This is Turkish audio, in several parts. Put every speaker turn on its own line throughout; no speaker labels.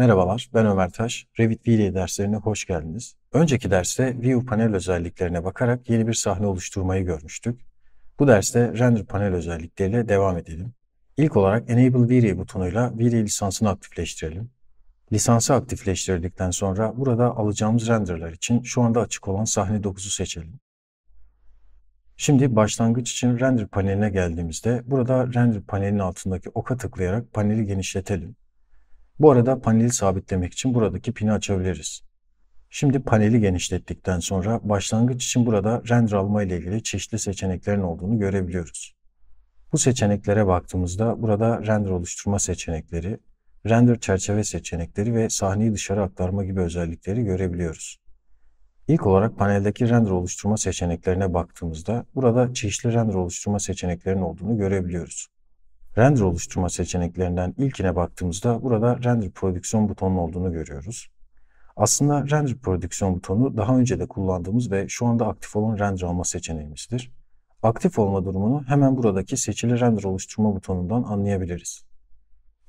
Merhabalar, ben Ömer Taş. Revit VLA derslerine hoş geldiniz. Önceki derste View panel özelliklerine bakarak yeni bir sahne oluşturmayı görmüştük. Bu derste Render panel özellikleriyle devam edelim. İlk olarak Enable VLA butonuyla VLA lisansını aktifleştirelim. Lisansı aktifleştirdikten sonra burada alacağımız renderler için şu anda açık olan sahne 9'u seçelim. Şimdi başlangıç için render paneline geldiğimizde burada render Panel'in altındaki oka tıklayarak paneli genişletelim. Bu arada paneli sabitlemek için buradaki pini açabiliriz. Şimdi paneli genişlettikten sonra başlangıç için burada render alma ile ilgili çeşitli seçeneklerin olduğunu görebiliyoruz. Bu seçeneklere baktığımızda burada render oluşturma seçenekleri, render çerçeve seçenekleri ve sahneyi dışarı aktarma gibi özellikleri görebiliyoruz. İlk olarak paneldeki render oluşturma seçeneklerine baktığımızda burada çeşitli render oluşturma seçeneklerinin olduğunu görebiliyoruz. Render oluşturma seçeneklerinden ilkine baktığımızda burada render prodüksiyon butonu olduğunu görüyoruz. Aslında render prodüksiyon butonu daha önce de kullandığımız ve şu anda aktif olan render alma seçeneğimizdir. Aktif olma durumunu hemen buradaki seçili render oluşturma butonundan anlayabiliriz.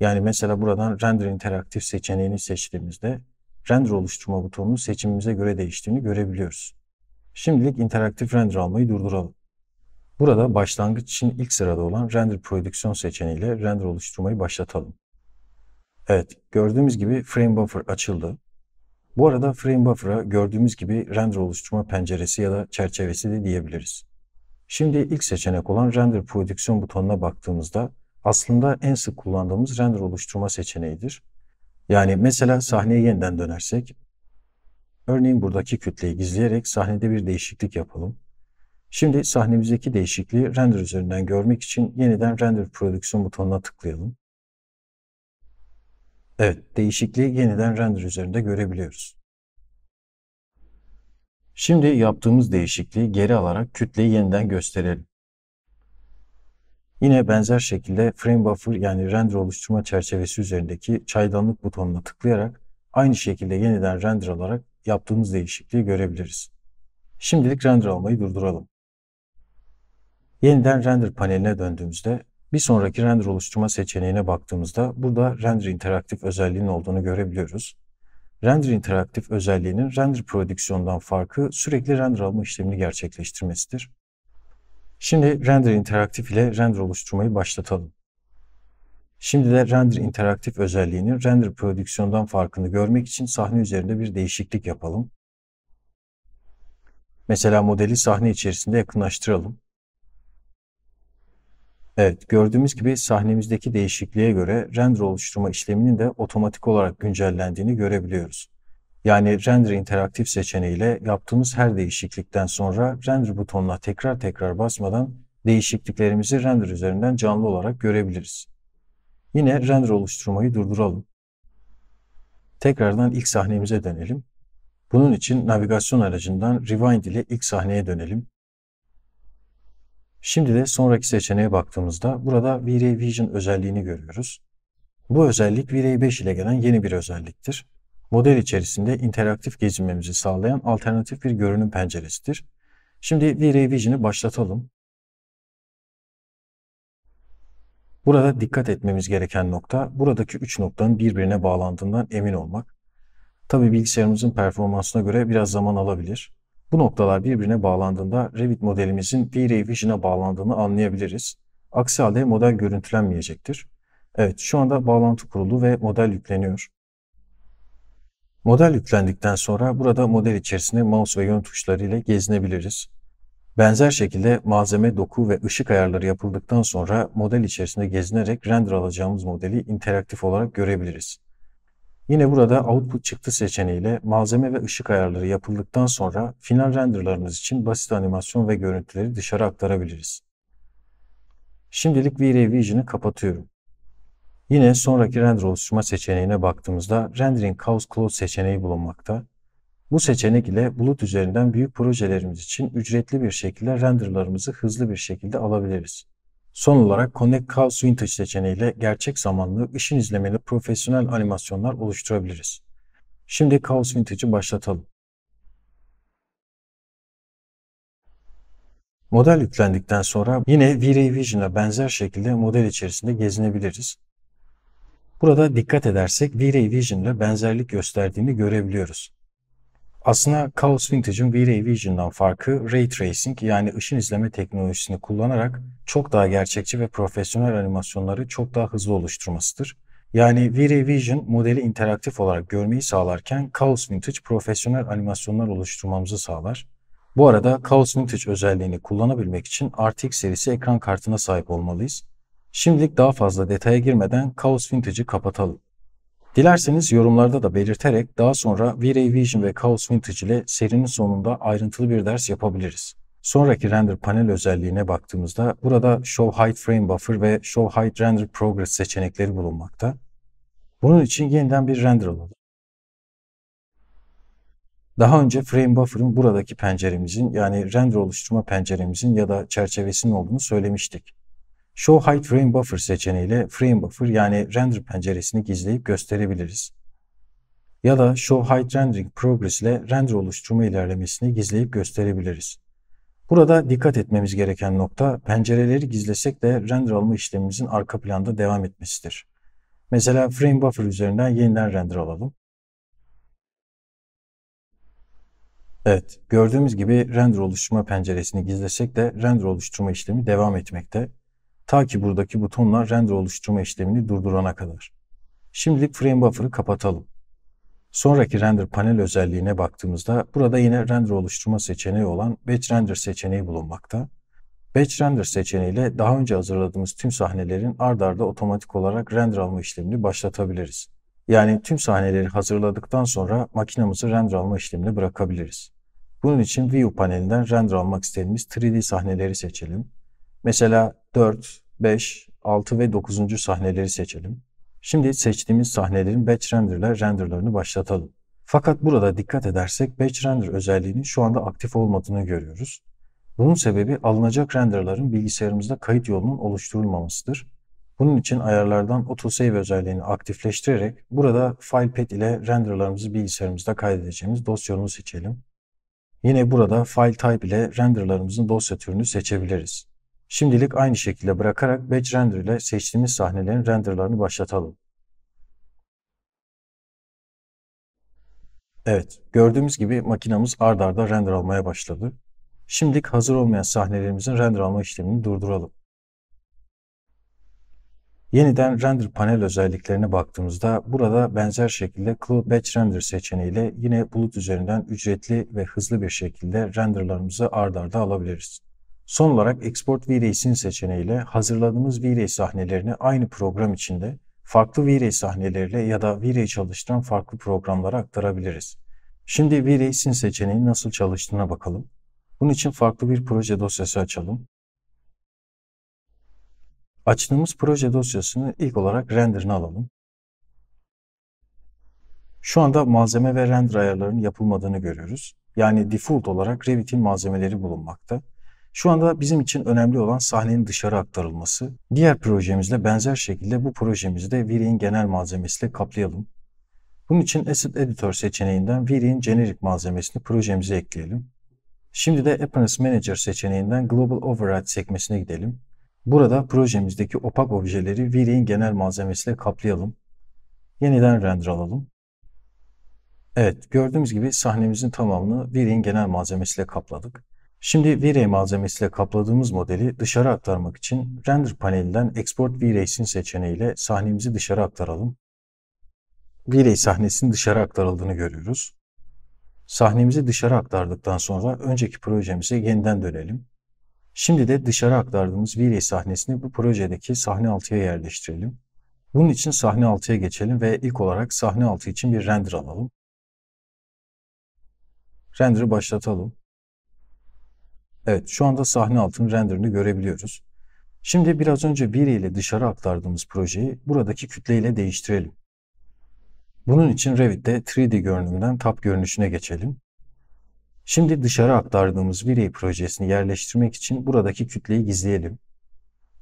Yani mesela buradan render interaktif seçeneğini seçtiğimizde render oluşturma butonunun seçimimize göre değiştiğini görebiliyoruz. Şimdilik interaktif render almayı durduralım. Burada başlangıç için ilk sırada olan render prodüksiyon seçeneğiyle render oluşturmayı başlatalım. Evet, gördüğümüz gibi frame buffer açıldı. Bu arada frame buffer'a gördüğümüz gibi render oluşturma penceresi ya da çerçevesi de diyebiliriz. Şimdi ilk seçenek olan render prodüksiyon butonuna baktığımızda aslında en sık kullandığımız render oluşturma seçeneğidir. Yani mesela sahneye yeniden dönersek, örneğin buradaki kütleyi gizleyerek sahnede bir değişiklik yapalım. Şimdi sahnemizdeki değişikliği render üzerinden görmek için yeniden render prodüksiyon butonuna tıklayalım. Evet, değişikliği yeniden render üzerinde görebiliyoruz. Şimdi yaptığımız değişikliği geri alarak kütleyi yeniden gösterelim. Yine benzer şekilde frame buffer yani render oluşturma çerçevesi üzerindeki çaydanlık butonuna tıklayarak aynı şekilde yeniden render alarak yaptığımız değişikliği görebiliriz. Şimdilik render almayı durduralım. Yeniden render paneline döndüğümüzde bir sonraki render oluşturma seçeneğine baktığımızda burada render interaktif özelliğinin olduğunu görebiliyoruz. Render interaktif özelliğinin render prodüksiyondan farkı sürekli render alma işlemini gerçekleştirmesidir. Şimdi render interaktif ile render oluşturmayı başlatalım. Şimdi de render interaktif özelliğinin render prodüksiyondan farkını görmek için sahne üzerinde bir değişiklik yapalım. Mesela modeli sahne içerisinde yakınlaştıralım. Evet, gördüğümüz gibi sahnemizdeki değişikliğe göre render oluşturma işleminin de otomatik olarak güncellendiğini görebiliyoruz. Yani render interaktif seçeneğiyle yaptığımız her değişiklikten sonra render butonuna tekrar tekrar basmadan değişikliklerimizi render üzerinden canlı olarak görebiliriz. Yine render oluşturmayı durduralım. Tekrardan ilk sahnemize dönelim. Bunun için navigasyon aracından Rewind ile ilk sahneye dönelim. Şimdi de sonraki seçeneğe baktığımızda burada V-Ray Vision özelliğini görüyoruz. Bu özellik V-Ray 5 ile gelen yeni bir özelliktir. Model içerisinde interaktif gezinmemizi sağlayan alternatif bir görünüm penceresidir. Şimdi V-Ray Vision'ı başlatalım. Burada dikkat etmemiz gereken nokta buradaki 3 noktanın birbirine bağlandığından emin olmak. Tabi bilgisayarımızın performansına göre biraz zaman alabilir. Bu noktalar birbirine bağlandığında Revit modelimizin V-Ray Vision'a bağlandığını anlayabiliriz. Aksi halde model görüntülenmeyecektir. Evet, şu anda bağlantı kuruldu ve model yükleniyor. Model yüklendikten sonra burada model içerisinde mouse ve yön tuşları ile gezinebiliriz. Benzer şekilde malzeme, doku ve ışık ayarları yapıldıktan sonra model içerisinde gezinerek render alacağımız modeli interaktif olarak görebiliriz. Yine burada output çıktı seçeneğiyle malzeme ve ışık ayarları yapıldıktan sonra final renderlarımız için basit animasyon ve görüntüleri dışarı aktarabiliriz. Şimdilik V-Ray Vision'ı kapatıyorum. Yine sonraki render oluşturma seçeneğine baktığımızda Rendering Cause Cloud seçeneği bulunmakta. Bu seçenek ile bulut üzerinden büyük projelerimiz için ücretli bir şekilde renderlarımızı hızlı bir şekilde alabiliriz. Son olarak Connect Cloud Suite seçeneğiyle gerçek zamanlı işin izlemeli profesyonel animasyonlar oluşturabiliriz. Şimdi Chaos Vintage'ı başlatalım. Model yüklendikten sonra yine V-Ray Vision'a benzer şekilde model içerisinde gezinebiliriz. Burada dikkat edersek V-Ray Vision benzerlik gösterdiğini görebiliyoruz. Aslında Chaos Vintage'ın V-Ray Vision'dan farkı Ray Tracing yani ışın izleme teknolojisini kullanarak çok daha gerçekçi ve profesyonel animasyonları çok daha hızlı oluşturmasıdır. Yani V-Ray Vision modeli interaktif olarak görmeyi sağlarken Chaos Vintage profesyonel animasyonlar oluşturmamızı sağlar. Bu arada Chaos Vintage özelliğini kullanabilmek için RTX serisi ekran kartına sahip olmalıyız. Şimdilik daha fazla detaya girmeden Chaos Vintage'ı kapatalım. Dilerseniz yorumlarda da belirterek daha sonra V-Ray Vision ve Chaos Vintage ile serinin sonunda ayrıntılı bir ders yapabiliriz. Sonraki render panel özelliğine baktığımızda burada Show Height Frame Buffer ve Show Height Render Progress seçenekleri bulunmakta. Bunun için yeniden bir render alalım. Daha önce frame buffer'ın buradaki penceremizin yani render oluşturma penceremizin ya da çerçevesinin olduğunu söylemiştik. Show Height Frame Buffer seçeneğiyle Frame Buffer yani render penceresini gizleyip gösterebiliriz. Ya da Show Height Rendering Progress ile render oluşturma ilerlemesini gizleyip gösterebiliriz. Burada dikkat etmemiz gereken nokta pencereleri gizlesek de render alma işlemimizin arka planda devam etmesidir. Mesela Frame Buffer üzerinden yeniden render alalım. Evet, gördüğümüz gibi render oluşturma penceresini gizlesek de render oluşturma işlemi devam etmekte. Ta ki buradaki butonlar render oluşturma işlemini durdurana kadar. Şimdilik frame buffer'ı kapatalım. Sonraki render panel özelliğine baktığımızda burada yine render oluşturma seçeneği olan batch render seçeneği bulunmakta. Batch render seçeneğiyle daha önce hazırladığımız tüm sahnelerin ardarda arda otomatik olarak render alma işlemini başlatabiliriz. Yani tüm sahneleri hazırladıktan sonra makinamızı render alma işlemini bırakabiliriz. Bunun için View panelinden render almak istediğimiz 3D sahneleri seçelim Mesela 4, 5, 6 ve 9. sahneleri seçelim. Şimdi seçtiğimiz sahnelerin batch renderler renderlarını başlatalım. Fakat burada dikkat edersek batch render özelliğinin şu anda aktif olmadığını görüyoruz. Bunun sebebi alınacak renderların bilgisayarımızda kayıt yolunun oluşturulmamasıdır. Bunun için ayarlardan autosave özelliğini aktifleştirerek burada FilePad ile renderlarımızı bilgisayarımızda kaydedeceğimiz dosyonu seçelim. Yine burada file type ile renderlarımızın dosya türünü seçebiliriz. Şimdilik aynı şekilde bırakarak batch render ile seçtiğimiz sahnelerin renderlarını başlatalım. Evet, gördüğümüz gibi makinamız ardarda arda render almaya başladı. Şimdilik hazır olmayan sahnelerimizin render alma işlemini durduralım. Yeniden render panel özelliklerine baktığımızda burada benzer şekilde Cloud Batch Render seçeneğiyle yine bulut üzerinden ücretli ve hızlı bir şekilde renderlarımızı ardarda arda alabiliriz. Son olarak Export V-Race'in seçeneğiyle hazırladığımız V-Race sahnelerini aynı program içinde farklı V-Ray sahneleriyle ya da V-Ray çalıştıran farklı programlara aktarabiliriz. Şimdi V-Ray'sin seçeneğin nasıl çalıştığına bakalım. Bunun için farklı bir proje dosyası açalım. Açtığımız proje dosyasını ilk olarak render'ını alalım. Şu anda malzeme ve render ayarlarının yapılmadığını görüyoruz. Yani default olarak Revit'in malzemeleri bulunmakta. Şu anda bizim için önemli olan sahnenin dışarı aktarılması. Diğer projemizle benzer şekilde bu projemizi de VRI'nin genel malzemesiyle kaplayalım. Bunun için Asset Editor seçeneğinden v VRI'nin generic malzemesini projemize ekleyelim. Şimdi de Appearance Manager seçeneğinden Global Override sekmesine gidelim. Burada projemizdeki opak objeleri v VRI'nin genel malzemesiyle kaplayalım. Yeniden render alalım. Evet, gördüğümüz gibi sahnemizin tamamını v VRI'nin genel malzemesiyle kapladık. Şimdi V-Ray malzemesiyle kapladığımız modeli dışarı aktarmak için render panelinden Export V-Ray'sin seçeneğiyle sahnemizi dışarı aktaralım. V-Ray sahnesinin dışarı aktarıldığını görüyoruz. Sahnemizi dışarı aktardıktan sonra önceki projemize yeniden dönelim. Şimdi de dışarı aktardığımız V-Ray sahnesini bu projedeki sahne altıya yerleştirelim. Bunun için sahne altıya geçelim ve ilk olarak sahne altı için bir render alalım. Render'ı başlatalım. Evet şu anda sahne altının renderini görebiliyoruz. Şimdi biraz önce bir ile dışarı aktardığımız projeyi buradaki kütle ile değiştirelim. Bunun için Revit'te 3D görünümden tap görünüşüne geçelim. Şimdi dışarı aktardığımız virey projesini yerleştirmek için buradaki kütleyi gizleyelim.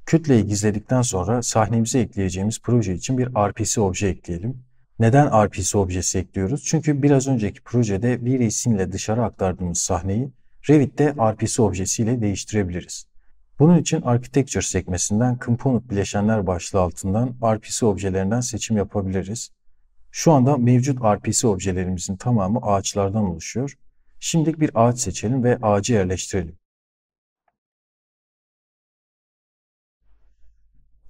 Kütleyi gizledikten sonra sahnemize ekleyeceğimiz proje için bir RPC obje ekleyelim. Neden RPC objesi ekliyoruz? Çünkü biraz önceki projede vireysin ile dışarı aktardığımız sahneyi Revit'te RPC objesiyle değiştirebiliriz. Bunun için Architecture sekmesinden Component bileşenler başlığı altından RPC objelerinden seçim yapabiliriz. Şu anda mevcut RPC objelerimizin tamamı ağaçlardan oluşuyor. Şimdilik bir ağaç seçelim ve ağacı yerleştirelim.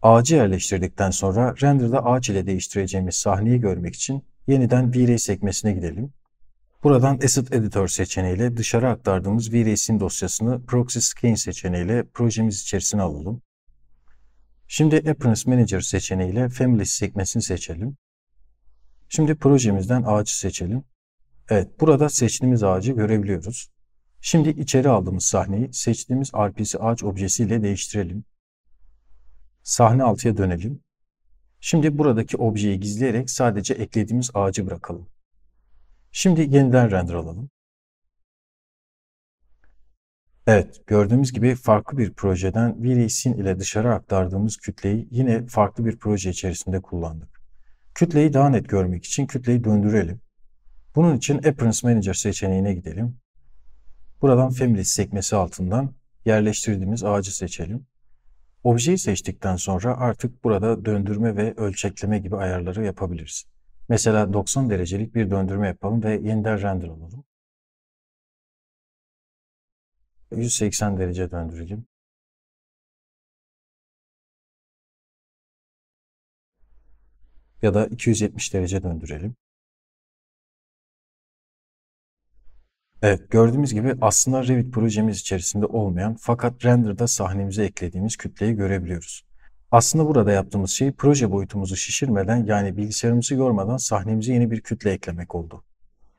Ağacı yerleştirdikten sonra render'da ağaç ile değiştireceğimiz sahneyi görmek için yeniden V-Ray e sekmesine gidelim. Buradan Asset Editor seçeneğiyle dışarı aktardığımız VRS'in dosyasını Proxy Scan seçeneğiyle projemiz içerisine alalım. Şimdi Appearance Manager seçeneğiyle Family sekmesini seçelim. Şimdi projemizden ağacı seçelim. Evet, burada seçtiğimiz ağacı görebiliyoruz. Şimdi içeri aldığımız sahneyi seçtiğimiz RPC ağaç objesiyle değiştirelim. Sahne altıya dönelim. Şimdi buradaki objeyi gizleyerek sadece eklediğimiz ağacı bırakalım. Şimdi yeniden render alalım. Evet, gördüğümüz gibi farklı bir projeden VLSIN ile dışarı aktardığımız kütleyi yine farklı bir proje içerisinde kullandık. Kütleyi daha net görmek için kütleyi döndürelim. Bunun için Appearance Manager seçeneğine gidelim. Buradan Family sekmesi altından yerleştirdiğimiz ağacı seçelim. Objeyi seçtikten sonra artık burada döndürme ve ölçekleme gibi ayarları yapabiliriz. Mesela 90 derecelik bir döndürme yapalım ve yeniden render alalım. 180 derece döndürelim. Ya da 270 derece döndürelim. Evet gördüğümüz gibi aslında Revit projemiz içerisinde olmayan fakat render'da sahnemize eklediğimiz kütleyi görebiliyoruz. Aslında burada yaptığımız şey proje boyutumuzu şişirmeden yani bilgisayarımızı görmeden sahnemize yeni bir kütle eklemek oldu.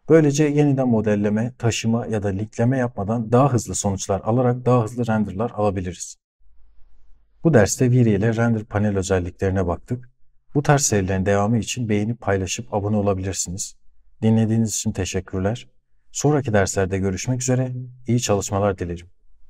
Böylece yeniden modelleme, taşıma ya da linkleme yapmadan daha hızlı sonuçlar alarak daha hızlı renderlar alabiliriz. Bu derste Viri ile render panel özelliklerine baktık. Bu tarz serilerin devamı için beğeni paylaşıp abone olabilirsiniz. Dinlediğiniz için teşekkürler. Sonraki derslerde görüşmek üzere, İyi çalışmalar dilerim.